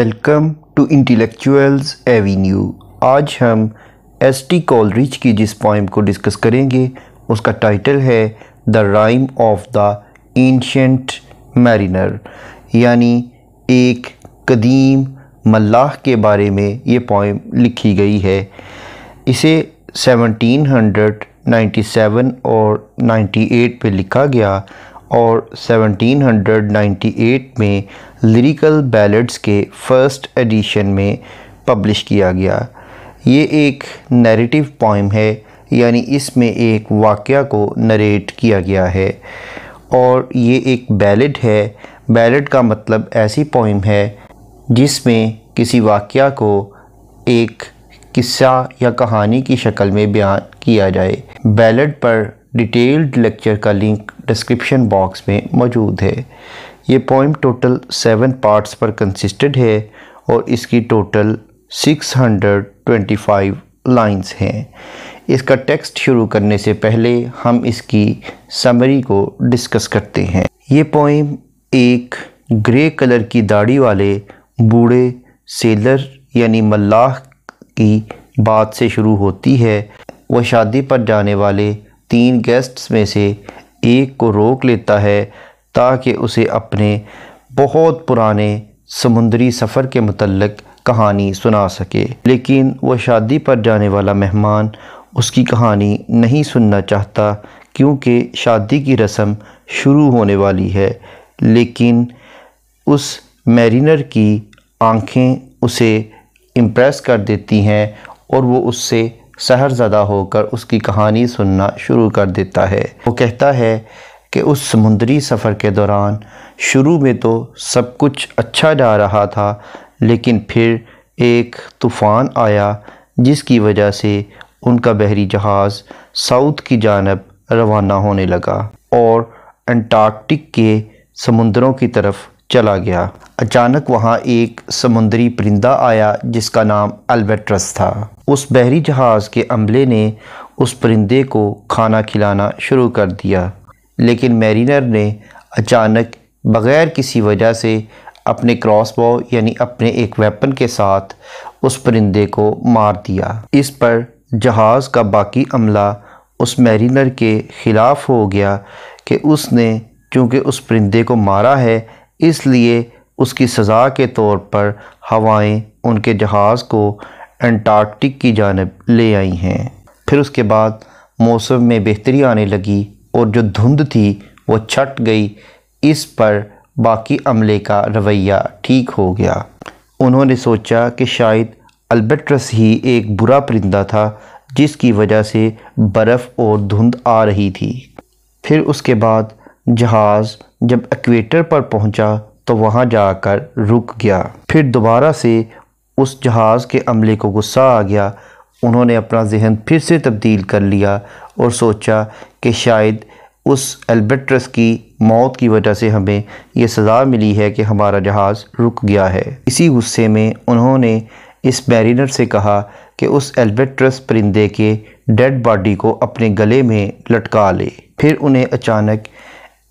Welcome to intellectuals Avenue आज हम S T Coleridge की जिस पॉइम को डिस्कस करेंगे उसका टाइटल है the rime of the ancient mariner यानी एक कदीम मल्लाह के बारे में ये पॉइम लिखी गई है इसे 1797 और 98 पे लिखा गया और 1798 में लिरिकल बैलेट्स के फर्स्ट एडिशन में पब्लिश किया गया ये एक नैरेटिव पॉइम है यानी इसमें एक वाक्य को नरेट किया गया है और ये एक बैलेट है बैलेट का मतलब ऐसी पॉइम है जिसमें किसी वाक्य को एक किस्सा या कहानी की शक्ल में बयान किया जाए बैलेट पर डिटेल्ड लेक्चर का लिंक डिस्क्रिप्शन बॉक्स में मौजूद है ये पोइम टोटल सेवन पार्ट्स पर कंसिस्टेड है और इसकी टोटल 625 लाइंस हैं इसका टेक्स्ट शुरू करने से पहले हम इसकी समरी को डिस्कस करते हैं ये पोइम एक ग्रे कलर की दाढ़ी वाले बूढ़े सेलर यानी मल्लाह की बात से शुरू होती है वह शादी पर जाने वाले तीन गेस्ट्स में से एक को रोक लेता है ताकि उसे अपने बहुत पुराने समुंदरी सफ़र के मतलब कहानी सुना सके लेकिन वह शादी पर जाने वाला मेहमान उसकी कहानी नहीं सुनना चाहता क्योंकि शादी की रस्म शुरू होने वाली है लेकिन उस मैरिनर की आंखें उसे इम्प्रेस कर देती हैं और वो उससे सहरजदा होकर उसकी कहानी सुनना शुरू कर देता है वो कहता है कि उस समुंदरी सफ़र के दौरान शुरू में तो सब कुछ अच्छा जा रहा था लेकिन फिर एक तूफ़ान आया जिसकी वजह से उनका बहरी जहाज़ साउथ की जानब रवाना होने लगा और अंटार्कटिक के समुंदरों की तरफ चला गया अचानक वहाँ एक समुंदरी परिंदा आया जिसका नाम अल्बेट्रस था उस बहरी जहाज़ के अमले ने उस परिंदे को खाना खिलाना शुरू कर दिया लेकिन मेरीनर ने अचानक बग़ैर किसी वजह से अपने क्रॉस बो यानी अपने एक वेपन के साथ उस परिंदे को मार दिया इस पर जहाज़ का बाकी अमला उस मेरीनर के ख़िलाफ़ हो गया कि उसने चूँकि उस परिंदे को मारा है इसलिए उसकी सज़ा के तौर पर हवाएं उनके जहाज़ को एंटार्कटिक की जानब ले आई हैं फिर उसके बाद मौसम में बेहतरी आने लगी और जो धुंध थी वो छट गई इस पर बाकी अमले का रवैया ठीक हो गया उन्होंने सोचा कि शायद अल्बेट्रस ही एक बुरा परिंदा था जिसकी वजह से बर्फ़ और धुंध आ रही थी फिर उसके बाद जहाज़ जब एक्वेटर पर पहुंचा तो वहां जाकर रुक गया फिर दोबारा से उस जहाज़ के अमले को गुस्सा आ गया उन्होंने अपना जहन फिर से तब्दील कर लिया और सोचा कि शायद उस एल्बेट्रस की मौत की वजह से हमें यह सज़ा मिली है कि हमारा जहाज़ रुक गया है इसी गुस्से में उन्होंने इस मैरिनर से कहा कि उस एल्बेट्रस परिंदे के डेड बॉडी को अपने गले में लटका ले फिर उन्हें अचानक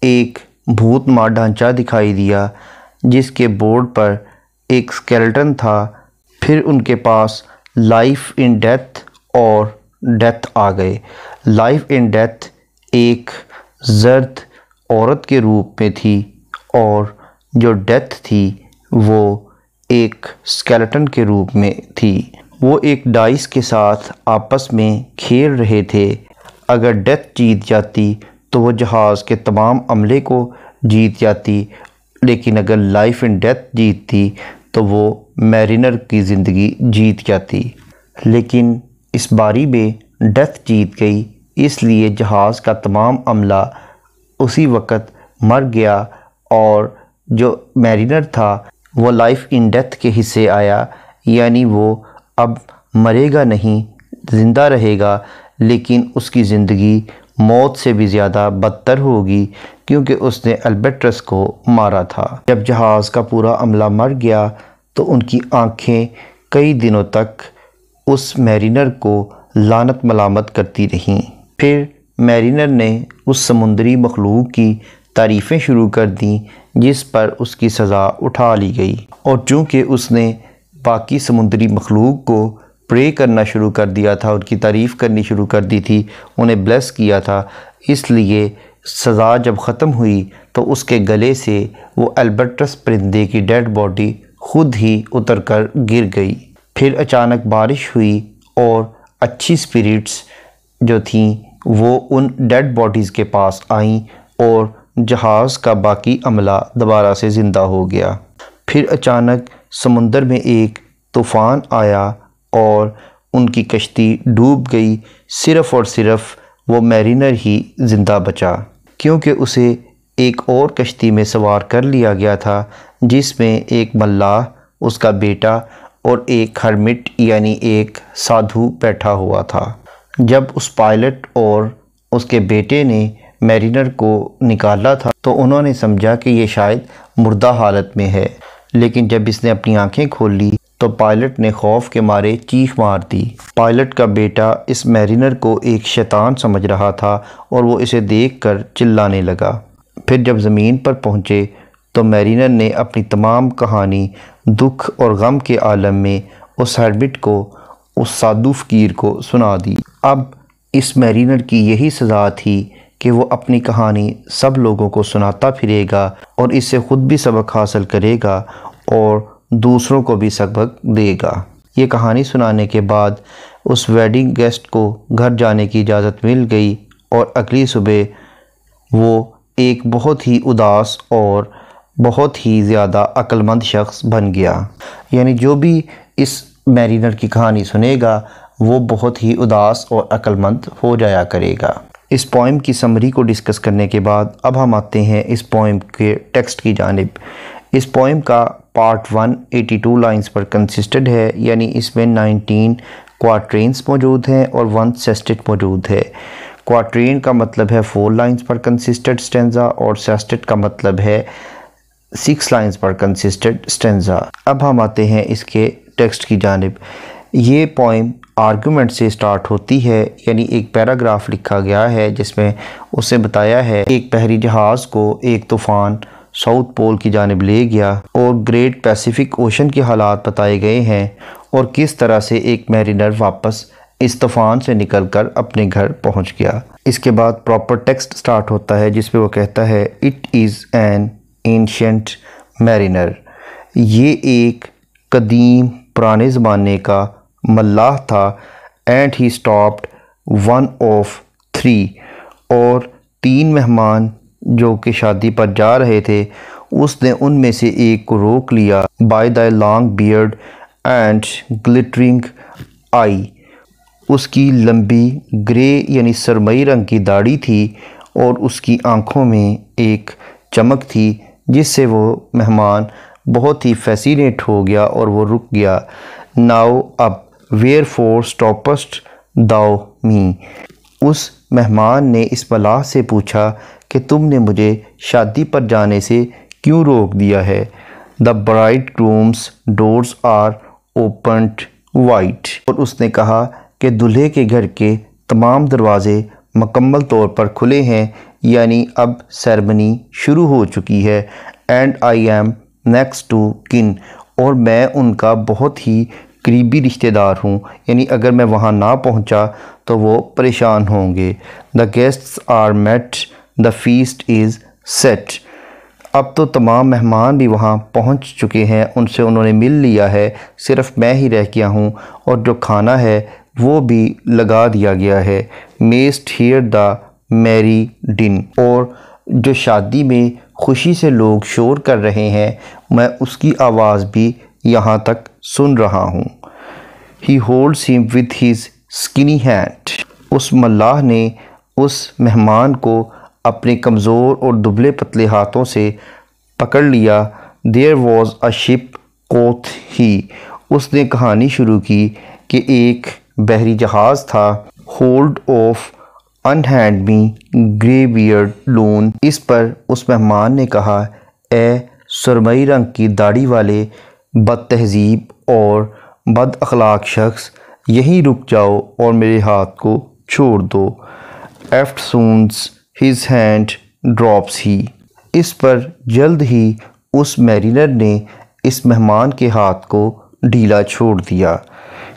एक भूतमा ढांचा दिखाई दिया जिसके बोर्ड पर एक स्केलेटन था फिर उनके पास लाइफ इन डेथ और डेथ आ गए लाइफ इन डेथ एक जर्द औरत के रूप में थी और जो डेथ थी वो एक स्केलेटन के रूप में थी वो एक डाइस के साथ आपस में खेल रहे थे अगर डेथ जीत जाती तो वह जहाज़ के तमाम अमले को जीत जाती लेकिन अगर लाइफ एंड डेथ जीतती तो वो मैरिनर की ज़िंदगी जीत जाती लेकिन इस बारी में डेथ जीत गई इसलिए जहाज़ का तमाम अमला उसी वक्त मर गया और जो मैरिनर था वो लाइफ इन डेथ के हिस्से आया यानी वो अब मरेगा नहीं ज़िंदा रहेगा लेकिन उसकी ज़िंदगी मौत से भी ज़्यादा बदतर होगी क्योंकि उसने अल्बेट्रस को मारा था जब जहाज़ का पूरा अमला मर गया तो उनकी आँखें कई दिनों तक उस मैरिनर को लानत मलामत करती रहीं फिर मैरिनर ने उस समुंदरी मखलूक की तारीफ़ें शुरू कर दी जिस पर उसकी सज़ा उठा ली गई और चूँकि उसने बाकी समुंदरी मखलूक को प्रे करना शुरू कर दिया था उनकी तारीफ़ करनी शुरू कर दी थी उन्हें ब्लेस किया था इसलिए सज़ा जब ख़त्म हुई तो उसके गले से वो अल्बर्टस परिंदे की डेड बॉडी खुद ही उतर कर गिर गई फिर अचानक बारिश हुई और अच्छी स्पिरिट्स जो थीं वो उन डेड बॉडीज़ के पास आईं और जहाज़ का बाकी अमला दोबारा से ज़िंदा हो गया फिर अचानक समुंदर में एक तूफ़ान आया और उनकी कश्ती डूब गई सिर्फ़ और सिर्फ़ वो मैरिनर ही ज़िंदा बचा क्योंकि उसे एक और कश्ती में सवार कर लिया गया था जिसमें एक मल्लाह उसका बेटा और एक हरमिट यानी एक साधु बैठा हुआ था जब उस पायलट और उसके बेटे ने मैरिनर को निकाला था तो उन्होंने समझा कि ये शायद मुर्दा हालत में है लेकिन जब इसने अपनी आंखें खोली तो पायलट ने खौफ के मारे चीख मार दी पायलट का बेटा इस मैरिनर को एक शैतान समझ रहा था और वो इसे देखकर चिल्लाने लगा फिर जब ज़मीन पर पहुँचे तो मैरिनर ने अपनी तमाम कहानी दुख और गम के आलम में उस हेडबिट को उस साधु फ़कीर को सुना दी अब इस मैरिनर की यही सज़ा थी कि वो अपनी कहानी सब लोगों को सुनाता फिरेगा और इससे ख़ुद भी सबक हासिल करेगा और दूसरों को भी सबक देगा ये कहानी सुनाने के बाद उस वेडिंग गेस्ट को घर जाने की इजाज़त मिल गई और अगली सुबह वो एक बहुत ही उदास और बहुत ही ज़्यादा अक्लमंद शख्स बन गया यानी जो भी इस मैरिनर की कहानी सुनेगा वो बहुत ही उदास और अक्लमंद हो जाया करेगा इस पोइम की समरी को डिस्कस करने के बाद अब हम आते हैं इस पोइम के टेक्स्ट की जानब इस पोइम का part one eighty two lines पर कंसिस्टेड है यानी इसमें नाइनटीन क्वाट्रेंस मौजूद हैं और वन सेस्टेट मौजूद है क्वाट्रेन का मतलब है फोर लाइन्स पर कंसिस्टेड स्टेंजा और सेस्टेट का मतलब है सिक्स लाइन्स पर कंसिस्टेड स्टेंजा अब हम आते हैं इसके टेक्स्ट की जानब ये पॉइम आर्गूमेंट से स्टार्ट होती है यानी एक पैराग्राफ लिखा गया है जिसमें उसे बताया है एक बहरी जहाज़ को एक तूफ़ान साउथ पोल की जानब ले गया और ग्रेट पैसिफिक ओशन के हालात बताए गए हैं और किस तरह से एक मैरिनर वापस इस तूफ़ान से निकलकर अपने घर पहुंच गया इसके बाद प्रॉपर टेक्स्ट स्टार्ट होता है जिसपे वो कहता है it is an ancient mariner ये एक कदीम पुराने ज़माने का मल्लाह था and he stopped one of three और तीन मेहमान जो कि शादी पर जा रहे थे उसने उनमें से एक को रोक लिया by the long beard and glittering eye उसकी लंबी ग्रे यानी सरमई रंग की दाढ़ी थी और उसकी आंखों में एक चमक थी जिससे वो मेहमान बहुत ही फैसिनेट हो गया और वो रुक गया नाउ अब वेयर फोर स्टॉपस्ट दाओ मी उस मेहमान ने इस बला से पूछा कि तुमने मुझे शादी पर जाने से क्यों रोक दिया है the bridegroom's doors are open wide और उसने कहा कि दूल्हे के घर के तमाम दरवाज़े मकम्मल तौर पर खुले हैं यानी अब सेरेमनी शुरू हो चुकी है and I am next to kin और मैं उनका बहुत ही करीबी रिश्तेदार हूँ यानी अगर मैं वहाँ ना पहुँचा तो वो परेशान होंगे the guests are met the feast is set अब तो तमाम मेहमान भी वहाँ पहुँच चुके हैं उनसे उन्होंने मिल लिया है सिर्फ़ मैं ही रह गया हूँ और जो खाना है वो भी लगा दिया गया है मेस्ट हीयर द मैरी डिन और जो शादी में खुशी से लोग शोर कर रहे हैं मैं उसकी आवाज़ भी यहाँ तक सुन रहा हूँ he holds him with his skinny hand उस मल्लाह ने उस मेहमान को अपने कमज़ोर और दुबले पतले हाथों से पकड़ लिया देयर वॉज अ शिप कोथ ही उसने कहानी शुरू की कि एक बहरी जहाज़ था hold off unhand me grey beard loon इस पर उस मेहमान ने कहा ए सुरमई रंग की दाढ़ी वाले बद तहजीब और बद अखलाक शख्स यहीं रुक जाओ और मेरे हाथ को छोड़ दो eft eftsoons his hand drops he इस पर जल्द ही उस मैरिनर ने इस मेहमान के हाथ को ढीला छोड़ दिया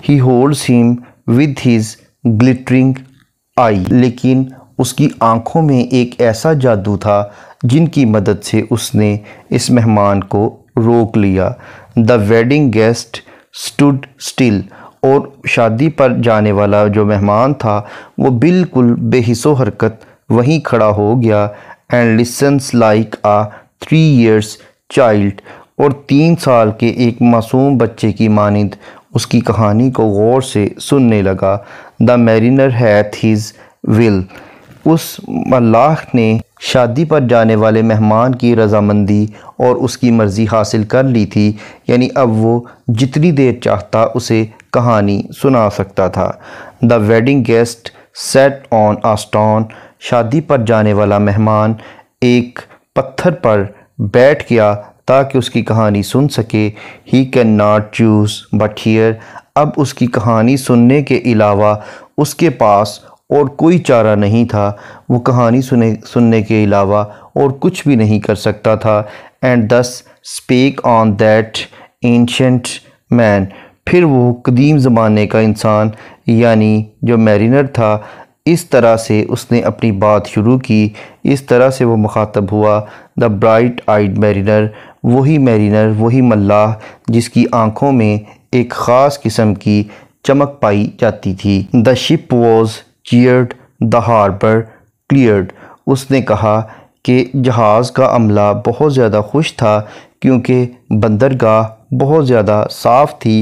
he holds him with his glittering eye लेकिन उसकी आंखों में एक ऐसा जादू था जिनकी मदद से उसने इस मेहमान को रोक लिया the wedding guest stood still और शादी पर जाने वाला जो मेहमान था वो बिल्कुल बेहिसो हरकत वहीं खड़ा हो गया and listens like a three years child और तीन साल के एक मासूम बच्चे की मानद उसकी कहानी को गौर से सुनने लगा the mariner hath his will उस मल्लाह ने शादी पर जाने वाले मेहमान की रजामंदी और उसकी मर्ज़ी हासिल कर ली थी यानी अब वो जितनी देर चाहता उसे कहानी सुना सकता था the wedding guest sat on a stone शादी पर जाने वाला मेहमान एक पत्थर पर बैठ गया ताकि उसकी कहानी सुन सके he can not choose but hear अब उसकी कहानी सुनने के अलावा उसके पास और कोई चारा नहीं था वो कहानी सुने सुनने के अलावा और कुछ भी नहीं कर सकता था and thus speak on that ancient man फिर वो कदीम ज़माने का इंसान यानी जो मैरिनर था इस तरह से उसने अपनी बात शुरू की इस तरह से वो मुखातब हुआ द ब्राइट आइड मैरिनर वही मैरिनर वही मल्लाह जिसकी आंखों में एक ख़ास किस्म की चमक पाई जाती थी the ship was cheered the harbour cleared उसने कहा कि जहाज़ का अमला बहुत ज़्यादा खुश था क्योंकि बंदरगाह बहुत ज़्यादा साफ़ थी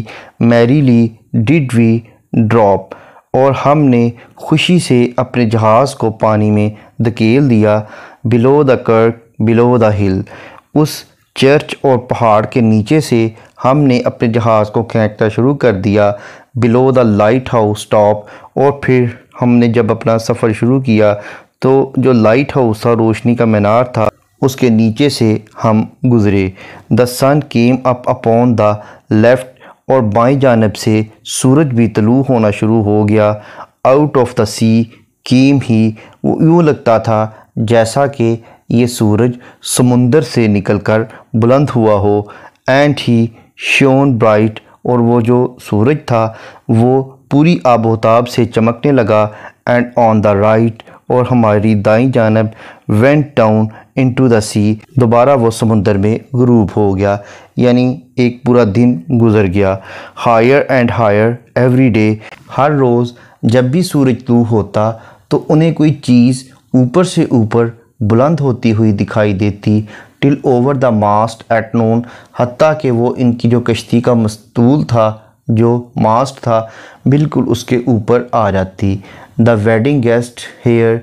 मैरीली डिड वी ड्रॉप और हमने खुशी से अपने जहाज़ को पानी में धकेल दिया below the kirk below the hill उस चर्च और पहाड़ के नीचे से हमने अपने जहाज़ को खींचता शुरू कर दिया below the lighthouse top और फिर हमने जब अपना सफ़र शुरू किया तो जो लाइट हाउस था रोशनी का मीनार था उसके नीचे से हम गुज़रे the sun came up upon the left और बाई जानब से सूरज भी तलू होना शुरू हो गया out of the sea came he वो यूँ लगता था जैसा कि ये सूरज समुंदर से निकलकर बुलंद हुआ हो एंड ही शोन ब्राइट और वो जो सूरज था वो पूरी आबोताब से चमकने लगा एंड ऑन द राइट और हमारी दाई जानब went down into the sea दोबारा वो समुंदर में गरूब हो गया यानी एक पूरा दिन गुजर गया higher and higher every day हर रोज़ जब भी सूरज तू होता तो उन्हें कोई चीज़ ऊपर से ऊपर बुलंद होती हुई दिखाई देती till over the mast at noon हती कि वो इनकी जो कश्ती का मस्तूल था जो मास्ट था बिल्कुल उसके ऊपर आ जाती the wedding guest here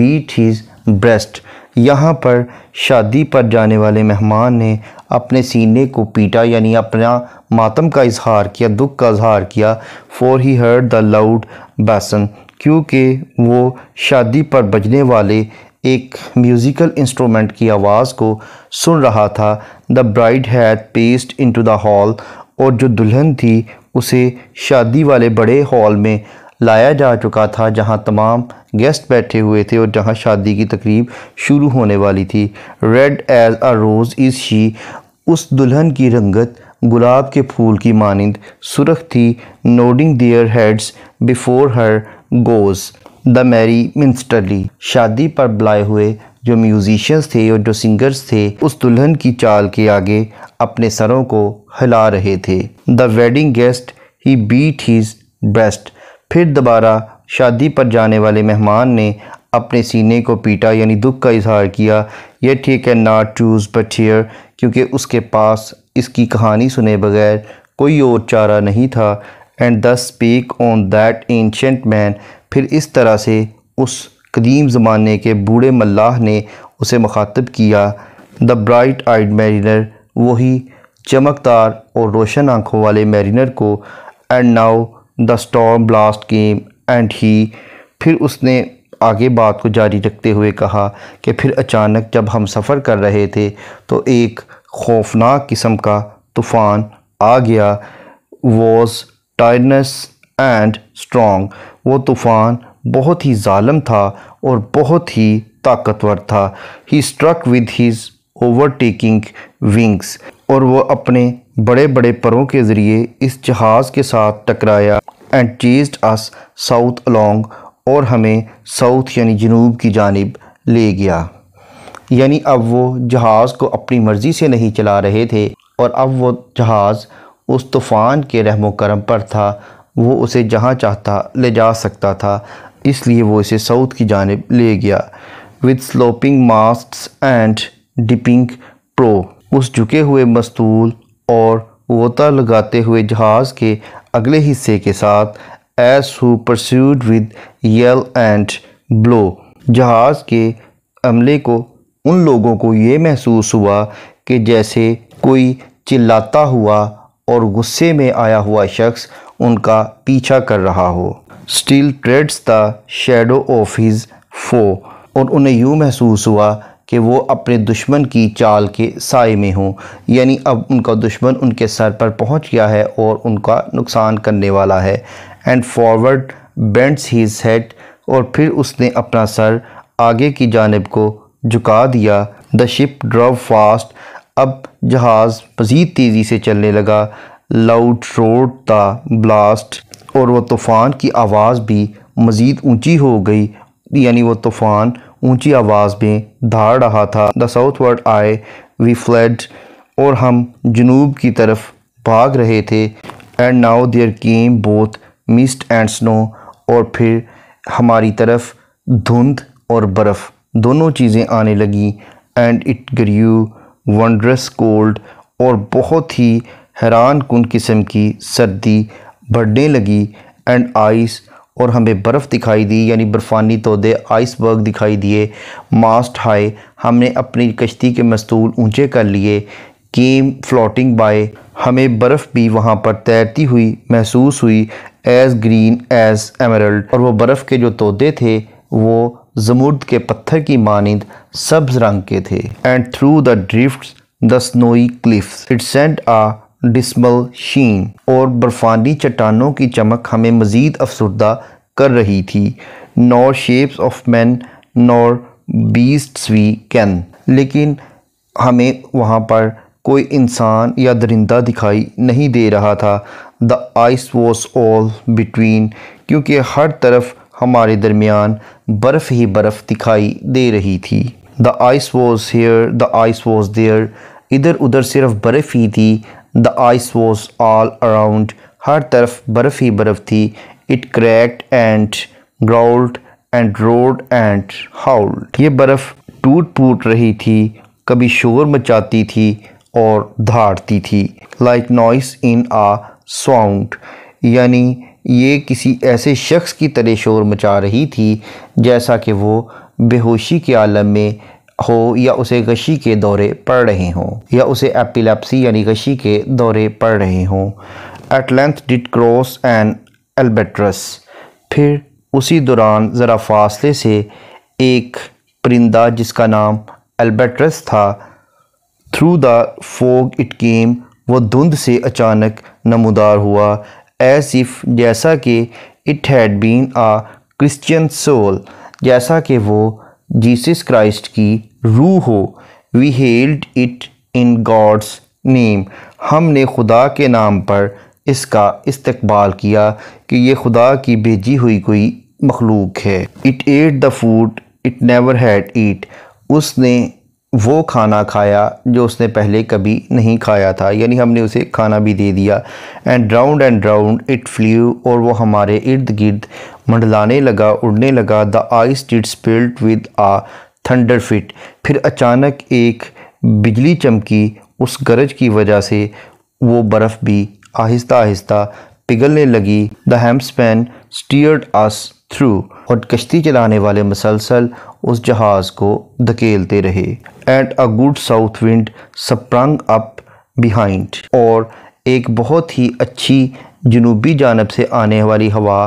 beat his breast यहाँ पर शादी पर जाने वाले मेहमान ने अपने सीने को पीटा यानी अपना मातम का इजहार किया दुख का इजहार किया for he heard the loud bassoon क्योंकि वो शादी पर बजने वाले एक म्यूज़िकल इंस्ट्रूमेंट की आवाज़ को सुन रहा था the bride had paced into the hall और जो दुल्हन थी उसे शादी वाले बड़े हॉल में लाया जा चुका था जहां तमाम गेस्ट बैठे हुए थे और जहां शादी की तकरीब शुरू होने वाली थी red as a rose is she उस दुल्हन की रंगत गुलाब के फूल की मानंद सुरख थी nodding their heads before her goes the merry minstrelsy शादी पर बुलाए हुए जो म्यूजिशंस थे और जो सिंगर्स थे उस दुल्हन की चाल के आगे अपने सरों को हिला रहे थे the wedding guest he beat his breast फिर दोबारा शादी पर जाने वाले मेहमान ने अपने सीने को पीटा यानी दुख का इजहार किया यह ठीक है नाट चूज़ बट हियर क्योंकि उसके पास इसकी कहानी सुने बगैर कोई और चारा नहीं था and thus speak on that ancient man फिर इस तरह से उस कदीम ज़माने के बूढ़े मल्लाह ने उसे मुखातब किया द ब्राइट आइड मैरिनर वही चमकदार और रोशन आँखों वाले मैरिनर को and now the storm blast came and he फिर उसने आगे बात को जारी रखते हुए कहा कि फिर अचानक जब हम सफ़र कर रहे थे तो एक खौफनाक किस्म का तूफ़ान आ गया वॉज टायरनेस एंड स्ट्रॉन्ग वो तूफ़ान बहुत ही ालम था और बहुत ही ताकतवर था he struck with his overtaking wings और वह अपने बड़े बड़े परों के ज़रिए इस जहाज़ के साथ टकराया and chased us south along और हमें साउथ यानी जनूब की जानब ले गया यानी अब वो जहाज़ को अपनी मर्ज़ी से नहीं चला रहे थे और अब वो जहाज़ उस तूफ़ान के रहमो करम पर था वो उसे जहाँ चाहता ले जा सकता था इसलिए वो इसे साउथ की जानब ले गया with sloping mast and dipping prow उस झुके हुए मस्तूल और वोता लगाते हुए जहाज़ के अगले हिस्से के साथ as who pursued with yell and blow जहाज़ के अमले को उन लोगों को ये महसूस हुआ कि जैसे कोई चिल्लाता हुआ और गुस्से में आया हुआ शख्स उनका पीछा कर रहा हो still treads the shadow of his foe और उन्हें यूँ महसूस हुआ कि वो अपने दुश्मन की चाल के साय में हों यानी अब उनका दुश्मन उनके सर पर पहुंच गया है और उनका नुकसान करने वाला है and forward bends he set और फिर उसने अपना सर आगे की जानब को झुका दिया द शिप ड्रव फास्ट अब जहाज़ मज़ीद तेज़ी से चलने लगा लाउड रोड था ब्लास्ट और वह तूफ़ान की आवाज़ भी मज़ीद ऊँची हो गई यानी वह तूफ़ान ऊंची आवाज़ में धाड़ रहा था the southward aye we fled और हम जनूब की तरफ भाग रहे थे and now there came both mist and snow और फिर हमारी तरफ धुंध और बर्फ़ दोनों चीज़ें आने लगी and it grew wondrous cold और बहुत ही हैरान कन किस्म की सर्दी बढ़ने लगी एंड आइस और हमें बर्फ़ दिखाई दी यानी बर्फ़ानी तोदे आइसबर्ग दिखाई दिए मास्ट हाई हमने अपनी कश्ती के मस्तूल ऊंचे कर लिए कीम फ्लोटिंग बाय हमें बर्फ़ भी वहाँ पर तैरती हुई महसूस हुई एज़ ग्रीन एज़ एमरल्ड और वो बर्फ़ के जो तोदे थे वो जमुर्द के पत्थर की मानंद सब्ज रंग के थे and through the drift the snowy cliffs it sent a dismal sheen और बर्फ़ानी चट्टानों की चमक हमें मज़ीद अफसरदा कर रही थी nor shapes of man nor beasts we ken लेकिन हमें वहाँ पर कोई इंसान या दरिंदा दिखाई नहीं दे रहा था the ice was all between क्योंकि हर तरफ हमारे दरमियान बर्फ़ ही बर्फ़ दिखाई दे रही थी the ice was here the ice was there इधर उधर सिर्फ बर्फ़ ही थी the ice was all around हर तरफ बर्फ़ ही बर्फ़ थी it cracked and growled and roared and howled ये बर्फ़ टूट फूट रही थी कभी शोर मचाती थी और धाड़ती थी like noise in a sound यानी ये किसी ऐसे शख्स की तरह शोर मचा रही थी जैसा कि वो बेहोशी के आलम में हो या उसे गशी के दौरे पड़ रहे हों या उसे एपिलेप्सी यानी गशी के दौरे पड़ रहे हों at length did cross and albatross फिर उसी दौरान ज़रा फासले से एक परिंदा जिसका नाम अल्बेट्रस था through the fog it came वो धुंध से अचानक नमदार हुआ एज इफ जैसा कि it had been a Christian soul जैसा कि वो जीसस क्राइस्ट की रूह हो we hailed it in God's name हमने खुदा के नाम पर इसका इस्तबाल किया कि यह खुदा की भेजी हुई कोई मखलूक है it ate the food it never had eat उसने वो खाना खाया जो उसने पहले कभी नहीं खाया था यानी हमने उसे खाना भी दे दिया and round and round it flew और वो हमारे इर्द गिर्द मंडलाने लगा उड़ने लगा the ice did split with a thunder fit फिर अचानक एक बिजली चमकी उस गरज की वजह से वो बर्फ़ भी आहिस्ता आहिस्ता पिघलने लगी the helmsman steered us through और कश्ती चलाने वाले मसलसल उस जहाज़ को धकेलते रहे at a good south wind sprung up behind और एक बहुत ही अच्छी जनूबी जानब से आने वाली हवा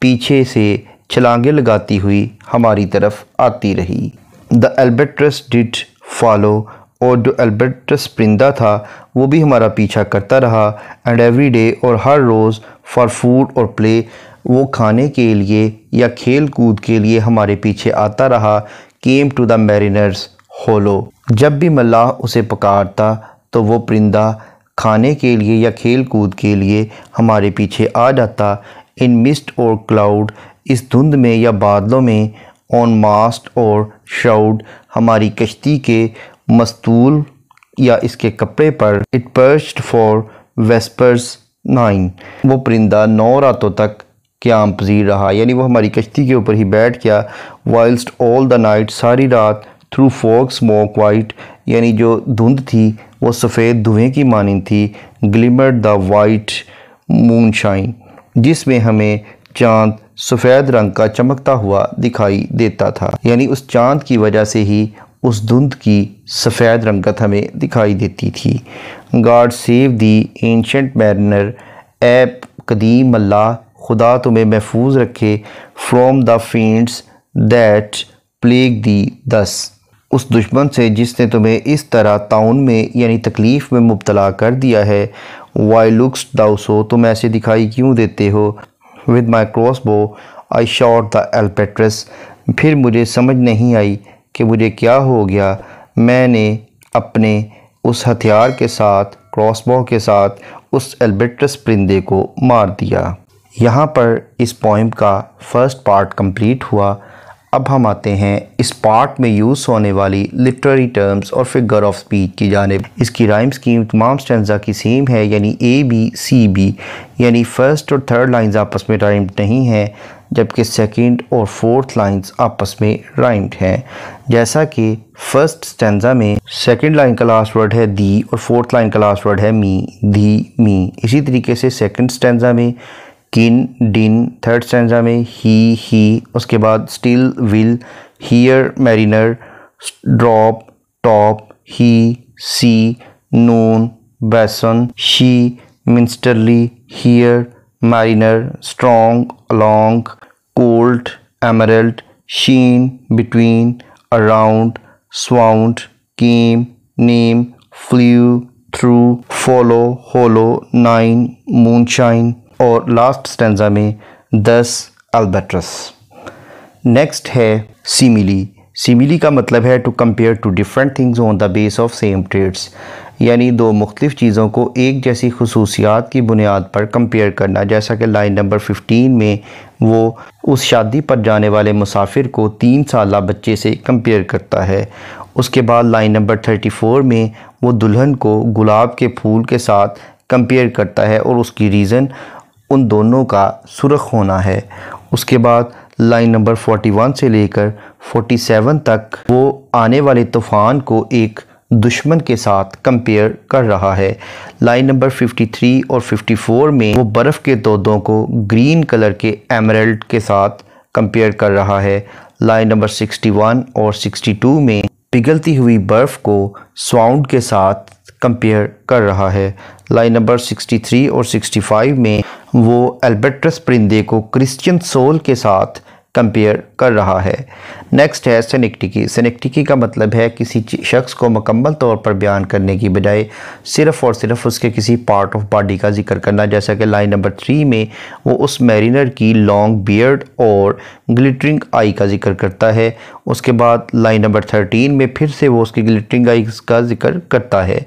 पीछे से छलांगे लगाती हुई हमारी तरफ आती रही द एल्बेट्रस डिट फॉलो और जो अल्बर्टस परिंदा था वो भी हमारा पीछा करता रहा एंड एवरी डे और हर रोज़ फॉर फूड और प्ले वो खाने के लिए या खेल कूद के लिए हमारे पीछे आता रहा came to the mariners hollo जब भी मल्लाह उसे पकारता तो वो परिंदा खाने के लिए या खेल कूद के लिए हमारे पीछे आ जाता इन मिस्ट और क्लाउड इस धुंध में या बादलों में ऑन मास्ट और शाउड हमारी कश्ती के मस्तूल या इसके कपड़े पर it perched for vespers nine वो परिंदा नौ रातों तक क्याम पजीर रहा यानी वो हमारी कश्ती के ऊपर ही बैठ गया वाइल्स ऑल द नाइट सारी रात थ्रू फोक स्मोक वाइट यानी जो धुंध थी वो सफ़ेद धुएँ की मानी थी glimmer the white moonshine जिसमें हमें चांद सफ़ेद रंग का चमकता हुआ दिखाई देता था यानी उस चांद की वजह से ही उस धुंध की सफ़ेद रंगत हमें दिखाई देती थी God save thee ancient mariner ऐप कदीम अल्लाह खुदा तुम्हें महफूज रखे from the fiends that plague thee thus उस दुश्मन से जिसने तुम्हें इस तरह ताउन में यानी तकलीफ़ में मुबतला कर दिया है वाई लुक्स दाउसो तुम ऐसे दिखाई क्यों देते हो विद माई क्रॉस बो आई शॉट द एल्पेट्रस फिर मुझे समझ नहीं आई कि मुझे क्या हो गया मैंने अपने उस हथियार के साथ क्रॉसबो के साथ उस एल्बेट्रस परिंदे को मार दिया यहाँ पर इस पोइम का फर्स्ट पार्ट कंप्लीट हुआ अब हम आते हैं इस पार्ट में यूज़ होने वाली लिटरेरी टर्म्स और फिगर ऑफ स्पीच की जानब इसकी राइम स्कीम तमाम स्टेंजा की सेम है यानी ए बी सी बी यानी फ़र्स्ट और थर्ड लाइंस आपस में राइम नहीं है जबकि सेकंड और फोर्थ लाइंस आपस में राइम्ड हैं जैसा कि फर्स्ट स्टेंजा में सेकंड लाइन का लास्ट वर्ड है दी और फोर्थ लाइन का लास्ट वर्ड है मी दी मी इसी तरीके से सेकंड स्टेंजा में किन डिन थर्ड स्टेंजा में ही ही उसके बाद still will hear mariner drop top he sea noon bassoon she minstrelsy hear mariner strong along cold emerald sheen between around swound came name flew through follow hollo nine moonshine और last stanza में thus अल्बेट्रस next है simile सीमिली का मतलब है to compare two different things on the base of same traits यानी दो मुख्तफ चीज़ों को एक जैसी खसूसियात की बुनियाद पर कम्पेयर करना जैसा कि लाइन नंबर फिफ्टीन में वो उस शादी पर जाने वाले मुसाफिर को तीन साल बच्चे से कम्पेयर करता है उसके बाद लाइन नंबर थर्टी फोर में वो दुल्हन को गुलाब के फूल के साथ कंपेयर करता है और उसकी रीज़न उन दोनों का सुरख होना है उसके बाद लाइन नंबर वन से लेकर सेवन तक वो आने वाले तूफ़ान को एक दुश्मन के साथ कंपेयर कर रहा है लाइन नंबर 53 और 54 में वो बर्फ़ के तोदों को ग्रीन कलर के एमरल्ड के साथ कंपेयर कर रहा है लाइन नंबर 61 और 62 में पिघलती हुई बर्फ़ को साउंड के साथ कंपेयर कर रहा है लाइन नंबर 63 और 65 में वो एल्बर्ट्रस परिंदे को क्रिश्चियन सोल के साथ कंपेयर कर रहा है नेक्स्ट है सिनिकटिकी सिनिकटिकी का मतलब है किसी शख्स को मकम्मल तौर पर बयान करने की बजाय सिर्फ़ और सिर्फ उसके किसी पार्ट ऑफ बॉडी का जिक्र करना जैसा कि लाइन नंबर थ्री में वो उस मैरिनर की लॉन्ग बियर्ड और ग्लिटरिंग आई का जिक्र करता है उसके बाद लाइन नंबर थर्टीन में फिर से वो उसकी ग्लिटरिंग आई का जिक्र करता है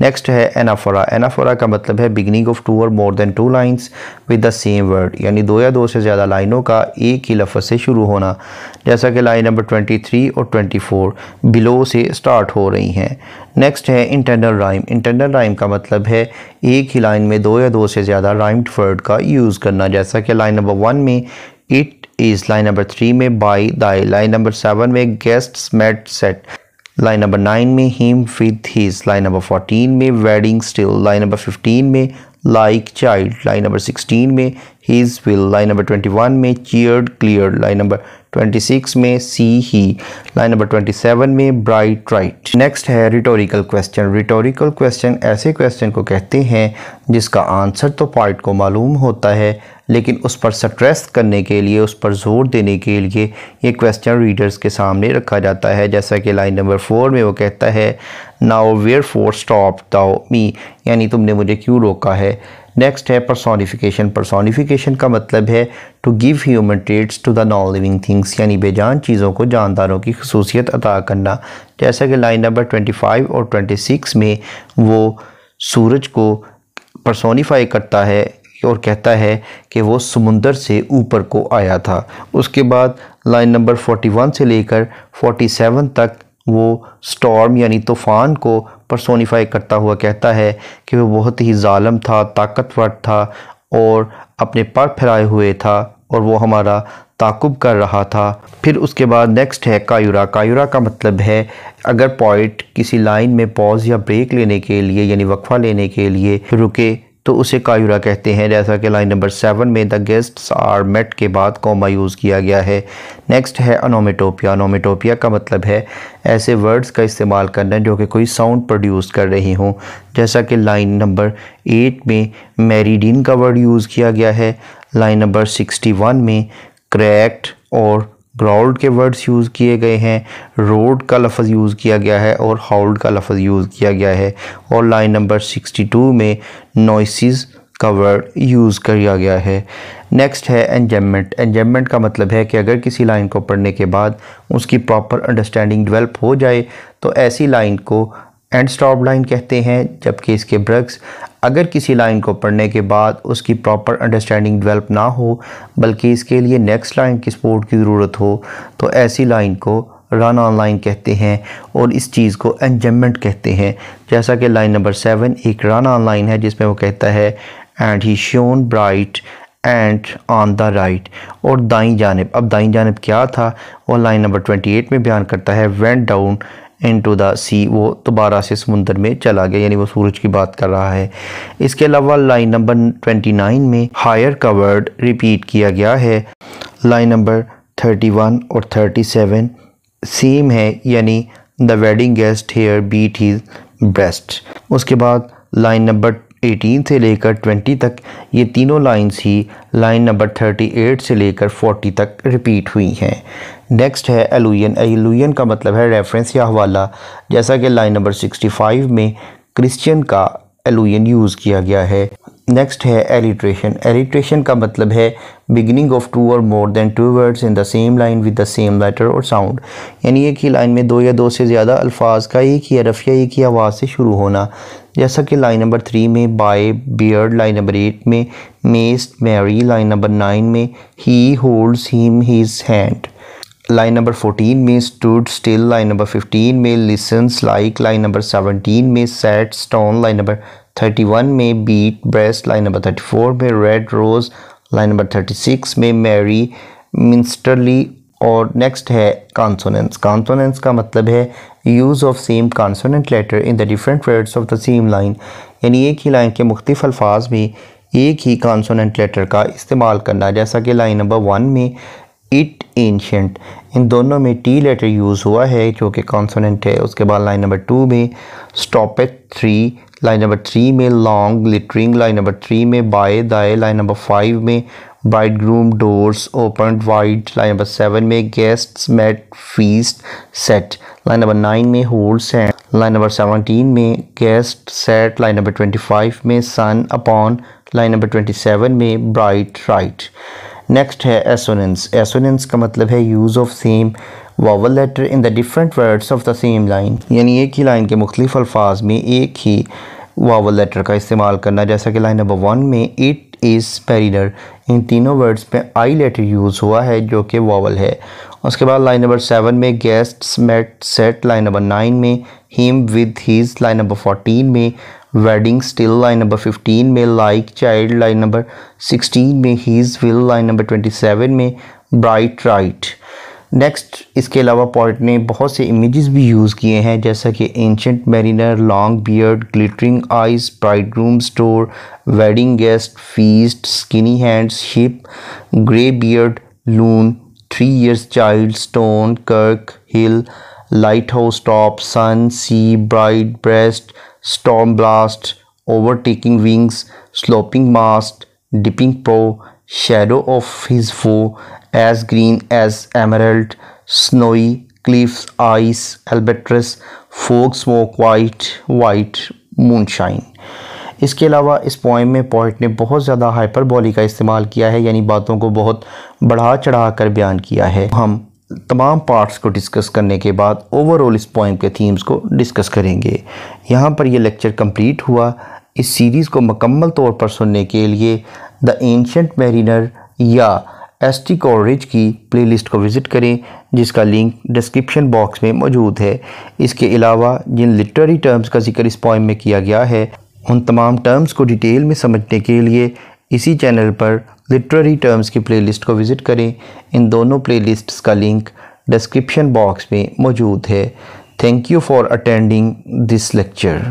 नेक्स्ट है एनाफोरा एनाफोरा का मतलब है बिगनिंग ऑफ टू और more than two lines with the same word यानी दो या दो से ज़्यादा लाइनों का एक ही लफ्ज़ से शुरू होना जैसा कि लाइन नंबर 23 और 24 बिलो से स्टार्ट हो रही हैं नेक्स्ट है इंटरनल राइम इंटरनल राइम का मतलब है एक ही लाइन में दो या दो से ज़्यादा राइम्ड वर्ड का यूज़ करना जैसा कि लाइन नंबर वन में it is line number three में by thy line number seven में guest met set line number nine में him with his line number fourteen में wedding still line number fifteen में like child line number sixteen में his will line number twenty one में cheered clear line number 26 में sea he line number 27 में bright right next है rhetorical question rhetorical question ऐसे question को कहते हैं जिसका आंसर तो पार्ट को मालूम होता है लेकिन उस पर स्ट्रेस करने के लिए उस पर जोर देने के लिए ये क्वेश्चन रीडर्स के सामने रखा जाता है जैसा कि लाइन नंबर फोर में वो कहता है नाओ वेयर फोर स्टॉप दाओ मी यानी तुमने मुझे क्यों रोका है नेक्स्ट है परसोनिफिकेशन परसोनिफिकेशन का मतलब है to give human traits to the non living things यानी बेजान चीज़ों को जानदारों की खसूसियत अदा करना जैसा कि लाइन नंबर ट्वेंटी फाइव और ट्वेंटी सिक्स में वो सूरज को परसोनीफाई करता है और कहता है कि वो समुंदर से ऊपर को आया था उसके बाद लाइन नंबर 41 से लेकर 47 तक वो स्टॉर्म यानी तूफ़ान को परसोनीफाई करता हुआ कहता है कि वो बहुत ही ालम था ताकतवर था और अपने पर फैलाए हुए था और वो हमारा ताकुब कर रहा था फिर उसके बाद नेक्स्ट है कायुरा कायुरा का मतलब है अगर पॉइंट किसी लाइन में पॉज या ब्रेक लेने के लिए यानी वक्फा लेने के लिए रुके तो उसे कायुरा कहते हैं जैसा कि लाइन नंबर सेवन में द गेस्ट्स आर मेट के बाद कॉमा यूज़ किया गया है नेक्स्ट है अनोमेटोपिया अनोमेटोपिया का मतलब है ऐसे वर्ड्स का इस्तेमाल करना जो कि कोई साउंड प्रोड्यूस कर रही हों जैसा कि लाइन नंबर एट में मेरीडिन का वर्ड यूज़ किया गया है लाइन नंबर सिक्सटी वन में क्रैक्ट और ग्राउंड के वर्ड्स यूज़ किए गए हैं रोड का लफ्ज़ यूज़ किया गया है और हाउल्ड का लफ्ज़ यूज़ किया गया है और लाइन नंबर 62 में नॉइसिस का वर्ड यूज़ किया गया है नेक्स्ट है एंजमेंट एंजमेंट का मतलब है कि अगर किसी लाइन को पढ़ने के बाद उसकी प्रॉपर अंडरस्टैंडिंग डेवलप हो जाए तो ऐसी लाइन को एंड स्टॉप लाइन कहते हैं जबकि इसके ब्रक्स अगर किसी लाइन को पढ़ने के बाद उसकी प्रॉपर अंडरस्टैंडिंग डेवलप ना हो बल्कि इसके लिए नेक्स्ट लाइन की सपोर्ट की ज़रूरत हो तो ऐसी लाइन को रन ऑन लाइन कहते हैं और इस चीज़ को एंजमेंट कहते हैं जैसा कि लाइन नंबर सेवन एक रन ऑन लाइन है जिसमें वो कहता है and he shone bright and on the right और दाई जानब अब दाई जानब क्या था और लाइन नंबर ट्वेंटी एट में बयान करता है went down into the sea वो दोबारा से समुंदर में चला गया यानी वो सूरज की बात कर रहा है इसके अलावा लाइन नंबर ट्वेंटी नाइन में हायर का वर्ड रिपीट किया गया है लाइन नंबर थर्टी वन और थर्टी सेवन सेम है यानी the wedding guest here beat his breast उसके बाद लाइन नंबर 18 से लेकर 20 तक ये तीनों लाइंस ही लाइन नंबर 38 से लेकर 40 तक रिपीट हुई हैं नेक्स्ट है एलुयन एलुयन का मतलब है रेफरेंस या हवाला जैसा कि लाइन नंबर 65 में क्रिश्चियन का एलुयन यूज़ किया गया है नेक्स्ट है एलिट्रेशन एलिट्रेशन का मतलब है बिगिनिंग ऑफ टू और more than two words in the same line with the same letter और साउंड यानी एक ही लाइन में दो या दो से ज़्यादा अल्फाज का एक ही हरफ या एक ही आवाज़ से शुरू होना जैसा कि लाइन नंबर थ्री में by beard line number eight में mayst merry line number nine में he holds him his hand line number fourteen में stood still line number fifteen में listens like line number seventeen में sat stone line number thirty one में beat breast line number thirty four में red rose line number thirty six में merry minstrelsy और next है consonance consonance का मतलब है use of same consonant letter in the different words of the same line यानी एक ही लाइन के मुख्तफ अल्फाज में एक ही कॉन्सोनेंट लेटर का इस्तेमाल करना जैसा कि लाइन नंबर वन में इट एंशेंट इन दोनों में टी लेटर यूज़ हुआ है जो कि कॉन्सोनेंट है उसके बाद लाइन नंबर टू में stop at three line number three में long glittering line number three में by thy line number five में bride groom doors open wide line number seven में guest met feast set line number nine में holds set line number seventeen में guest set line number twenty five में sun upon line number twenty seven में bright right next है assonance assonance का मतलब है use of same vowel letter in the different words of the same line यानी एक ही line के मुख्तलिफ अल्फाज में एक ही वावल लेटर का इस्तेमाल करना जैसा कि लाइन नंबर वन में इट इज़ पेरीडर इन तीनों वर्ड्स पे आई लेटर यूज़ हुआ है जो कि वॉवल है उसके बाद लाइन नंबर सेवन में guest met set line number nine में him with his line number fourteen में wedding still line number fifteen में like child line number sixteen में his will line number twenty seven में bright right right. Next इसके अलावा point ने बहुत से इमेजेस भी यूज़ किए हैं जैसा कि ancient mariner long beard glittering eyes bride groom store wedding guest feast skinny hands hip grey beard loon three years child stone kirk hill lighthouse top sun sea bride breast storm blast overtaking wings sloping mast dipping prow shadow of his foe as green as emerald, snowy, cliffs, ice, albatross, fog, smoke, white, white, moonshine. इसके अलावा इस point में point ने बहुत ज़्यादा हाइपरबॉली का इस्तेमाल किया है यानी बातों को बहुत बढ़ा चढ़ा कर बयान किया है हम तमाम पार्ट्स को डिस्कस करने के बाद ओवरऑल इस पॉइंट के थीम्स को डिस्कस करेंगे यहाँ पर यह लेक्चर कंप्लीट हुआ इस सीरीज़ को मकम्मल तौर पर सुनने के लिए द एंशंट मेरीनर या एस टी कॉलरेज की प्लेलिस्ट को विज़िट करें जिसका लिंक डिस्क्रिप्शन बॉक्स में मौजूद है इसके अलावा जिन लिटरेरी टर्म्स का जिक्र इस पॉइंट में किया गया है उन तमाम टर्म्स को डिटेल में समझने के लिए इसी चैनल पर लिटरेरी टर्म्स की लिस्ट को विज़िट करें इन दोनों लिस्ट का लिंक डिस्क्रिप्शन बॉक्स में मौजूद है thank you for attending this lecture